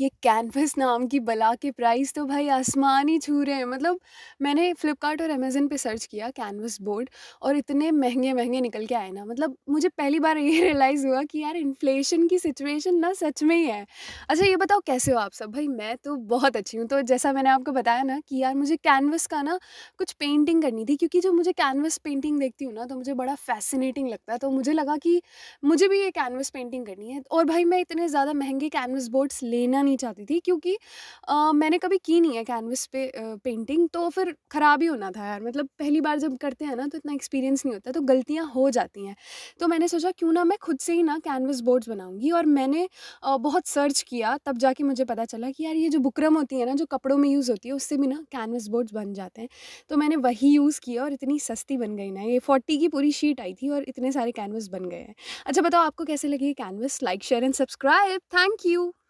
ये कैनवस नाम की बला के प्राइस तो भाई आसमान ही छू रहे हैं मतलब मैंने फ्लिपकार्ट और अमेज़न पे सर्च किया कैनवस बोर्ड और इतने महंगे महंगे निकल के आए ना मतलब मुझे पहली बार ये रियलाइज़ हुआ कि यार इन्फ्लेशन की सिचुएशन ना सच में ही है अच्छा ये बताओ कैसे हो आप सब भाई मैं तो बहुत अच्छी हूँ तो जैसा मैंने आपको बताया ना कि यार मुझे कैनवस का ना कुछ पेंटिंग करनी थी क्योंकि जो मुझे कैनवस पेंटिंग देखती हूँ ना तो मुझे बड़ा फैसिनेटिंग लगता है तो मुझे लगा कि मुझे भी ये कैनवस पेंटिंग करनी है और भाई मैं इतने ज़्यादा महंगे कैनवस बोर्ड्स लेना करना नहीं चाहती थी क्योंकि आ, मैंने कभी की नहीं है कैनवस पे आ, पेंटिंग तो फिर ख़राब ही होना था यार मतलब पहली बार जब करते हैं ना तो इतना एक्सपीरियंस नहीं होता तो गलतियाँ हो जाती हैं तो मैंने सोचा क्यों ना मैं खुद से ही ना कैनवस बोर्ड्स बनाऊँगी और मैंने आ, बहुत सर्च किया तब जाके मुझे पता चला कि यार ये जो बुकरम होती है ना जो कपड़ों में यूज़ होती है उससे भी ना कैनवस बोर्ड्स बन जाते हैं तो मैंने वही यूज़ किया और इतनी सस्ती बन गई ना ये फोर्टी की पूरी शीट आई थी और इतने सारे कैनवस बन गए हैं अच्छा बताओ आपको कैसे लगी canvas like share and subscribe thank you